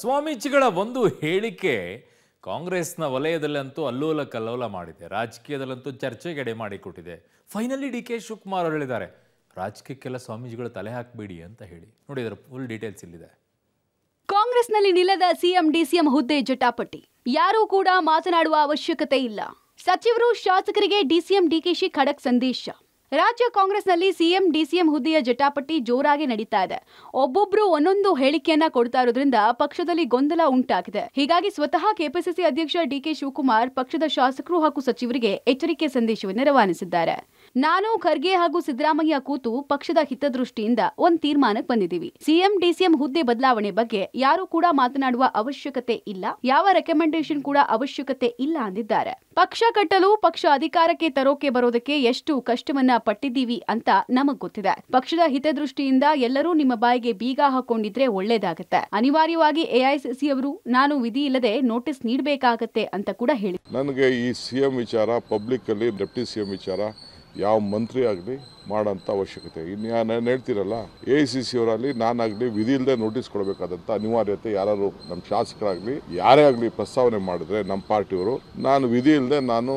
ಸ್ವಾಮೀಜಿಗಳ ಒಂದು ಹೇಳಿಕೆ ಕಾಂಗ್ರೆಸ್ನ ವಲಯದಲ್ಲಂತೂ ಅಲ್ಲೋಲ ಕಲ್ಲೋಲ ಮಾಡಿದೆ ರಾಜಕೀಯದಲ್ಲಂತೂ ಚರ್ಚೆಗೆಡೆ ಮಾಡಿಕೊಟ್ಟಿದೆ ಫೈನಲಿ ಡಿ ಕೆ ಶಿವಕುಮಾರ್ ಅವರು ಹೇಳಿದ್ದಾರೆ ರಾಜಕೀಯಕ್ಕೆಲ್ಲ ಸ್ವಾಮೀಜಿಗಳು ತಲೆ ಹಾಕಬೇಡಿ ಅಂತ ಹೇಳಿ ನೋಡಿ ಇದರ ಫುಲ್ ಡೀಟೇಲ್ಸ್ ಇಲ್ಲಿದೆ ಕಾಂಗ್ರೆಸ್ನಲ್ಲಿ ನಿಲ್ಲದ ಸಿಎಂ ಡಿಸಿಎಂ ಹುದ್ದೆ ಜಟಾಪಟ್ಟಿ ಯಾರೂ ಕೂಡ ಮಾತನಾಡುವ ಅವಶ್ಯಕತೆ ಇಲ್ಲ ಸಚಿವರು ಶಾಸಕರಿಗೆ ಡಿಸಿಎಂ ಡಿಕೆಶಿ ಖಡಕ್ ಸಂದೇಶ ರಾಜ್ಯ ಕಾಂಗ್ರೆಸ್ನಲ್ಲಿ ಸಿಎಂ ಡಿಸಿಎಂ ಹುದ್ದೆಯ ಜಟಾಪಟ್ಟಿ ಜೋರಾಗಿ ನಡೀತಾ ಇದೆ ಒಬ್ಬೊಬ್ರು ಒಂದೊಂದು ಹೇಳಿಕೆಯನ್ನ ಕೊಡ್ತಾ ಇರೋದ್ರಿಂದ ಪಕ್ಷದಲ್ಲಿ ಗೊಂದಲ ಉಂಟಾಗಿದೆ ಹೀಗಾಗಿ ಸ್ವತಃ ಕೆಪಿಸಿಸಿ ಅಧ್ಯಕ್ಷ ಡಿಕೆ ಶಿವಕುಮಾರ್ ಪಕ್ಷದ ಶಾಸಕರು ಹಾಗೂ ಸಚಿವರಿಗೆ ಎಚ್ಚರಿಕೆ ಸಂದೇಶವನ್ನು ರವಾನಿಸಿದ್ದಾರೆ ನಾನು ಖರ್ಗೆ ಹಾಗೂ ಸಿದ್ದರಾಮಯ್ಯ ಕೂತು ಪಕ್ಷದ ಹಿತದೃಷ್ಟಿಯಿಂದ ಒಂದ್ ತೀರ್ಮಾನಕ್ಕೆ ಬಂದಿದ್ದೀವಿ ಸಿಎಂ ಡಿಸಿಎಂ ಹುದ್ದೆ ಬದಲಾವಣೆ ಬಗ್ಗೆ ಯಾರು ಕೂಡ ಮಾತನಾಡುವ ಅವಶ್ಯಕತೆ ಇಲ್ಲ ಯಾವ ರೆಕಮೆಂಡೇಶನ್ ಕೂಡ ಅವಶ್ಯಕತೆ ಇಲ್ಲ ಅಂದಿದ್ದಾರೆ ಪಕ್ಷ ಕಟ್ಟಲು ಪಕ್ಷ ಅಧಿಕಾರಕ್ಕೆ ತರೋಕೆ ಬರೋದಕ್ಕೆ ಎಷ್ಟು ಕಷ್ಟವನ್ನ ಪಟ್ಟಿದ್ದೀವಿ ಅಂತ ನಮಗ್ ಗೊತ್ತಿದೆ ಪಕ್ಷದ ಹಿತದೃಷ್ಟಿಯಿಂದ ಎಲ್ಲರೂ ನಿಮ್ಮ ಬಾಯಿಗೆ ಬೀಗ ಹಾಕೊಂಡಿದ್ರೆ ಒಳ್ಳೇದಾಗುತ್ತೆ ಅನಿವಾರ್ಯವಾಗಿ ಎಐಸಿಸಿ ಅವರು ನಾನು ವಿಧಿ ಇಲ್ಲದೆ ನೋಟಿಸ್ ನೀಡಬೇಕಾಗತ್ತೆ ಅಂತ ಕೂಡ ಹೇಳಿ ನನಗೆ ಈ ಸಿಎಂ ವಿಚಾರ ಪಬ್ಲಿಕ್ ಅಲ್ಲಿ ಡೆಪ್ಟಿ ಸಿಎಂ ವಿಚಾರ ಯಾವ ಮಂತ್ರಿ ಆಗಲಿ ಮಾಡೋಂಥ ಅವಶ್ಯಕತೆ ಇನ್ನು ನಾನು ಹೇಳ್ತೀರಲ್ಲ ಎ ಐ ಸಿ ಸಿ ಅವರಲ್ಲಿ ನಾನಾಗಲಿ ವಿಧಿ ಇಲ್ಲದೆ ನೋಟಿಸ್ ಕೊಡಬೇಕಾದಂಥ ಅನಿವಾರ್ಯತೆ ಯಾರು ನಮ್ಮ ಶಾಸಕರಾಗಲಿ ಯಾರೇ ಆಗಲಿ ಪ್ರಸ್ತಾವನೆ ಮಾಡಿದ್ರೆ ನಮ್ಮ ಪಾರ್ಟಿಯವರು ನಾನು ವಿಧಿ ಇಲ್ಲದೆ ನಾನು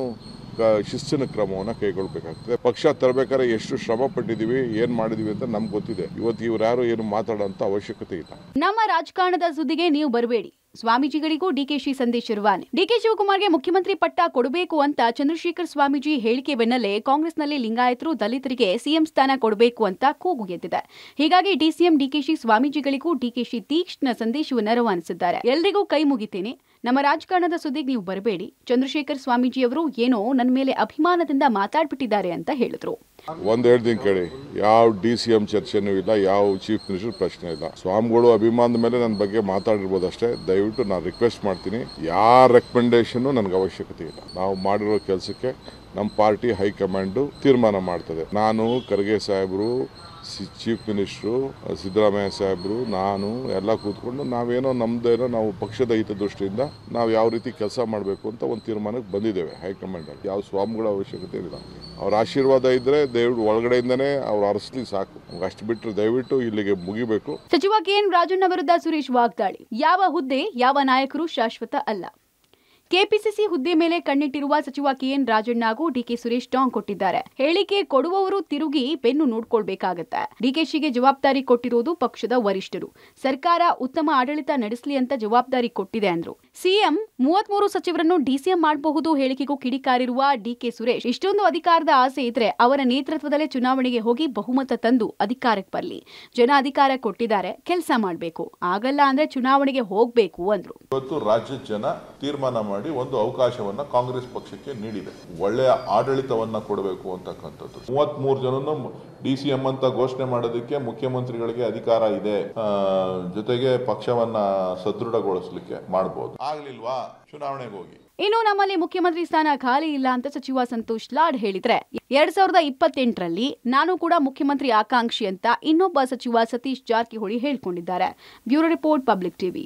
ಶಿಸ್ತಿನ ಕ್ರಮವನ್ನು ಕೈಗೊಳ್ಳಬೇಕಾಗ್ತದೆ ಪಕ್ಷ ತರಬೇಕಾದ್ರೆ ಎಷ್ಟು ಶ್ರಮ ಪಟ್ಟಿದ್ದೀವಿ ಏನ್ ಮಾಡಿದೀವಿ ಅಂತ ನಮ್ಗೆ ಗೊತ್ತಿದೆ ಇವತ್ತು ಇವ್ರು ಯಾರು ಏನು ಮಾತಾಡೋ ಅವಶ್ಯಕತೆ ಇಲ್ಲ ನಮ್ಮ ರಾಜಕಾರಣದ ಸುದ್ದಿಗೆ ನೀವು ಬರಬೇಡಿ ಸ್ವಾಮೀಜಿಗಳಿಗೂ ಡಿಕೆಶಿ ಸಂದೇಶ ಇರುವಾನೆ ಡಿಕೆ ಶಿವಕುಮಾರ್ಗೆ ಮುಖ್ಯಮಂತ್ರಿ ಪಟ್ಟ ಕೊಡಬೇಕು ಅಂತ ಚಂದ್ರಶೇಖರ್ ಸ್ವಾಮೀಜಿ ಹೇಳಿಕೆ ಬೆನ್ನಲ್ಲೇ ಕಾಂಗ್ರೆಸ್ನಲ್ಲಿ ಲಿಂಗಾಯತರು ದಲಿತರಿಗೆ ಸಿಎಂ ಸ್ಥಾನ ಕೊಡಬೇಕು ಅಂತ ಕೂಗು ಎದ್ದಿದೆ ಹೀಗಾಗಿ ಡಿಸಿಎಂ ಡಿಕೆಶಿ ಸ್ವಾಮೀಜಿಗಳಿಗೂ ಡಿಕೆಶಿ ತೀಕ್ಷ್ಣ ಸಂದೇಶವನ್ನು ರವಾನಿಸಿದ್ದಾರೆ ಎಲ್ರಿಗೂ ಕೈ ಮುಗಿತೇನೆ ನಮ್ಮ ರಾಜಕಾರಣದ ಸುದ್ದಿಗೆ ನೀವು ಬರಬೇಡಿ ಚಂದ್ರಶೇಖರ್ ಸ್ವಾಮೀಜಿಯವರು ಏನೋ ನನ್ನ ಮೇಲೆ ಅಭಿಮಾನದಿಂದ ಮಾತಾಡ್ಬಿಟ್ಟಿದ್ದಾರೆ ಅಂತ ಹೇಳಿದ್ರು ಎರಡು ದಿನ ಕೇಳಿ ಯಾವ ಡಿ ಸಿ ಎಂ ಚರ್ಚೆನೂ ಇಲ್ಲ ಯಾವ ಚೀಫ್ ಮಿನಿಸ್ಟರ್ ಪ್ರಶ್ನೆ ಇಲ್ಲ ಸ್ವಾಮಿಗಳು ಅಭಿಮಾನದ ಮೇಲೆ ನನ್ನ ಬಗ್ಗೆ ಮಾತಾಡಿರ್ಬೋದು ಅಷ್ಟೇ ದಯವಿಟ್ಟು ನಾನು ರಿಕ್ವೆಸ್ಟ್ ಮಾಡ್ತೀನಿ ಯಾರ ರೆಕಮೆಂಡೇಶನ್ ನನಗೆ ಅವಶ್ಯಕತೆ ಇಲ್ಲ ನಾವು ಮಾಡಿರೋ ಕೆಲಸಕ್ಕೆ ನಮ್ಮ ಪಾರ್ಟಿ ಹೈಕಮಾಂಡು ತೀರ್ಮಾನ ಮಾಡ್ತದೆ ನಾನು ಖರ್ಗೆ ಸಾಹೇಬರು ಸಿ ಚೀಫ್ ಮಿನಿಸ್ಟ್ರು ಸಿದ್ದರಾಮಯ್ಯ ಸಾಹೇಬರು ನಾನು ಎಲ್ಲ ಕೂತ್ಕೊಂಡು ನಾವೇನೋ ನಮ್ದೇನೋ ನಾವು ಪಕ್ಷದ ಹಿತದೃಷ್ಟಿಯಿಂದ ನಾವು ಯಾವ ರೀತಿ ಕೆಲಸ ಮಾಡಬೇಕು ಅಂತ ಒಂದು ತೀರ್ಮಾನಕ್ಕೆ ಬಂದಿದ್ದೇವೆ ಹೈಕಮಾಂಡಲ್ಲಿ ಯಾವ ಸ್ವಾಮಿಗಳ ಅವಶ್ಯಕತೆ ಇಲ್ಲ ಅವ್ರ ಆಶೀರ್ವಾದ ಇದ್ರೆ ದೇವ್ರು ಒಳಗಡೆಯಿಂದನೇ ಅವ್ರು ಅರಸಲಿ ಸಾಕು ಅಷ್ಟು ಬಿಟ್ಟರೆ ದಯವಿಟ್ಟು ಇಲ್ಲಿಗೆ ಮುಗಿಬೇಕು ಸಚಿವ ಕೆ ಎನ್ ರಾಜಣ್ಣ ವಿರುದ್ಧ ಸುರೇಶ್ ವಾಗ್ದಾಳಿ ಯಾವ ಹುದ್ದೆ ಯಾವ ನಾಯಕರು ಶಾಶ್ವತ ಅಲ್ಲ ಕೆಪಿಸಿಸಿ ಹುದ್ದೆ ಮೇಲೆ ಕಣ್ಣಿಟ್ಟಿರುವ ಸಚಿವ ಕೆಎನ್ ರಾಜಣ್ಣ ಹಾಗೂ ಡಿಕೆ ಸುರೇಶ್ ಟಾಂಗ್ ಕೊಟ್ಟಿದ್ದಾರೆ ಹೇಳಿಕೆ ಕೊಡುವವರು ತಿರುಗಿ ಬೆನ್ನು ನೋಡ್ಕೊಳ್ಬೇಕಾಗತ್ತೆ ಡಿಕೆಶಿಗೆ ಜವಾಬ್ದಾರಿ ಕೊಟ್ಟಿರೋದು ಪಕ್ಷದ ವರಿಷ್ಠರು ಸರ್ಕಾರ ಉತ್ತಮ ಆಡಳಿತ ನಡೆಸಲಿ ಅಂತ ಜವಾಬ್ದಾರಿ ಕೊಟ್ಟಿದೆ ಅಂದ್ರು ಸಿಎಂ ಮೂವತ್ಮೂರು ಸಚಿವರನ್ನು ಡಿಸಿಎಂ ಮಾಡಬಹುದು ಹೇಳಿಕೆಗೂ ಕಿಡಿಕಾರಿರುವ ಡಿಕೆ ಸುರೇಶ್ ಇಷ್ಟೊಂದು ಅಧಿಕಾರದ ಆಸೆ ಇದ್ರೆ ಅವರ ನೇತೃತ್ವದಲ್ಲೇ ಚುನಾವಣೆಗೆ ಹೋಗಿ ಬಹುಮತ ತಂದು ಅಧಿಕಾರಕ್ಕೆ ಬರಲಿ ಜನ ಅಧಿಕಾರ ಕೊಟ್ಟಿದ್ದಾರೆ ಕೆಲಸ ಮಾಡಬೇಕು ಆಗಲ್ಲ ಅಂದ್ರೆ ಚುನಾವಣೆಗೆ ಹೋಗ್ಬೇಕು ಅಂದ್ರು ಇವತ್ತು ರಾಜ್ಯ ಜನ ತೀರ್ಮಾನ ಮಾಡಿ ಒಂದು ಅವಕಾಶವನ್ನ ಕಾಂಗ್ರೆಸ್ ಪಕ್ಷಕ್ಕೆ ನೀಡಿದೆ ಒಳ್ಳೆಯ ಆಡಳಿತವನ್ನ ಕೊಡಬೇಕು ಅಂತಕ್ಕಂಥದ್ದು ಮೂವತ್ತ್ ಮೂರು ಡಿಸಿಎಂ ಅಂತ ಘೋಷಣೆ ಮಾಡೋದಕ್ಕೆ ಮುಖ್ಯಮಂತ್ರಿಗಳಿಗೆ ಅಧಿಕಾರ ಇದೆ ಜೊತೆಗೆ ಪಕ್ಷವನ್ನ ಸದೃಢಗೊಳಿಸಲಿಕ್ಕೆ ಮಾಡಬಹುದು ಆಗ್ಲಿಲ್ವಾ ಚುನಾವಣೆಗೆ ಹೋಗಿ ಇನ್ನು ನಮ್ಮಲ್ಲಿ ಮುಖ್ಯಮಂತ್ರಿ ಸ್ಥಾನ ಖಾಲಿ ಇಲ್ಲ ಅಂತ ಸಚಿವ ಸಂತೋಷ್ ಲಾಡ್ ಹೇಳಿದ್ರೆ ಎರಡ್ ಸಾವಿರದ ಇಪ್ಪತ್ತೆಂಟರಲ್ಲಿ ನಾನು ಕೂಡ ಮುಖ್ಯಮಂತ್ರಿ ಆಕಾಂಕ್ಷಿ ಅಂತ ಇನ್ನೊಬ್ಬ ಸಚಿವ ಸತೀಶ್ ಜಾರಕಿಹೊಳಿ ಹೇಳಿಕೊಂಡಿದ್ದಾರೆ ಬ್ಯೂರೋ ರಿಪೋರ್ಟ್ ಪಬ್ಲಿಕ್ ಟಿವಿ